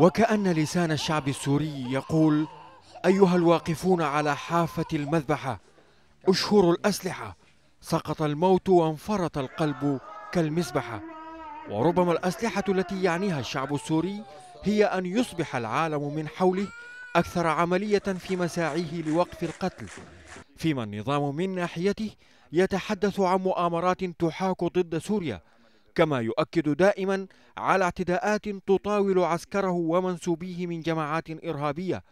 وكأن لسان الشعب السوري يقول أيها الواقفون على حافة المذبحة اشهروا الأسلحة سقط الموت وانفرط القلب كالمسبحة وربما الأسلحة التي يعنيها الشعب السوري هي أن يصبح العالم من حوله أكثر عملية في مساعيه لوقف القتل فيما النظام من ناحيته يتحدث عن مؤامرات تحاك ضد سوريا كما يؤكد دائما على اعتداءات تطاول عسكره ومنسوبيه من جماعات إرهابية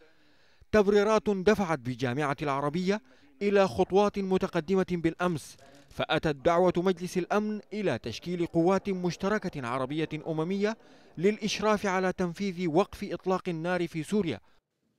تبريرات دفعت بجامعة العربية إلى خطوات متقدمة بالأمس فأتت دعوة مجلس الأمن إلى تشكيل قوات مشتركة عربية أممية للإشراف على تنفيذ وقف إطلاق النار في سوريا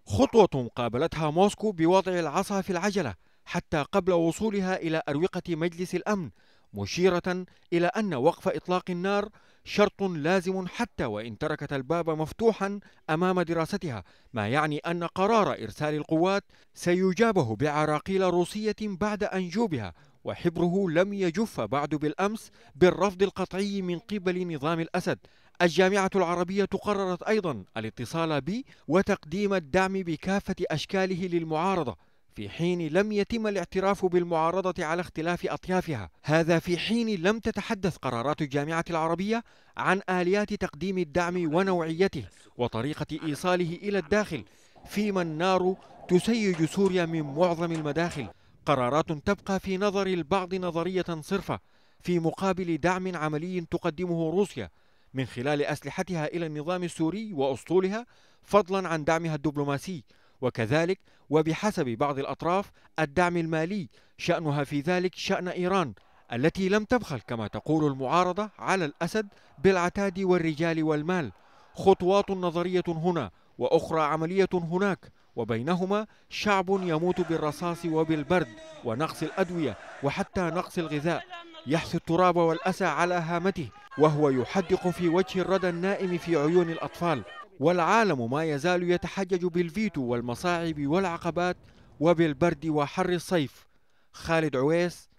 خطوة قابلتها موسكو بوضع العصا في العجلة حتى قبل وصولها إلى أروقة مجلس الأمن مشيرة إلى أن وقف إطلاق النار شرط لازم حتى وإن تركت الباب مفتوحا أمام دراستها ما يعني أن قرار إرسال القوات سيجابه بعراقيل روسية بعد أن جوبها وحبره لم يجف بعد بالأمس بالرفض القطعي من قبل نظام الأسد الجامعة العربية قررت أيضا الاتصال بي وتقديم الدعم بكافة أشكاله للمعارضة في حين لم يتم الاعتراف بالمعارضة على اختلاف أطيافها هذا في حين لم تتحدث قرارات الجامعة العربية عن آليات تقديم الدعم ونوعيته وطريقة إيصاله إلى الداخل فيما النار تسيج سوريا من معظم المداخل قرارات تبقى في نظر البعض نظرية صرفة في مقابل دعم عملي تقدمه روسيا من خلال أسلحتها إلى النظام السوري وأسطولها فضلا عن دعمها الدبلوماسي وكذلك وبحسب بعض الأطراف الدعم المالي شأنها في ذلك شأن إيران التي لم تبخل كما تقول المعارضة على الأسد بالعتاد والرجال والمال خطوات نظرية هنا وأخرى عملية هناك وبينهما شعب يموت بالرصاص وبالبرد ونقص الأدوية وحتى نقص الغذاء يحثي التراب والأسى على هامته وهو يحدق في وجه الردى النائم في عيون الأطفال والعالم ما يزال يتحجج بالفيتو والمصاعب والعقبات وبالبرد وحر الصيف خالد عويس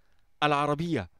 العربيه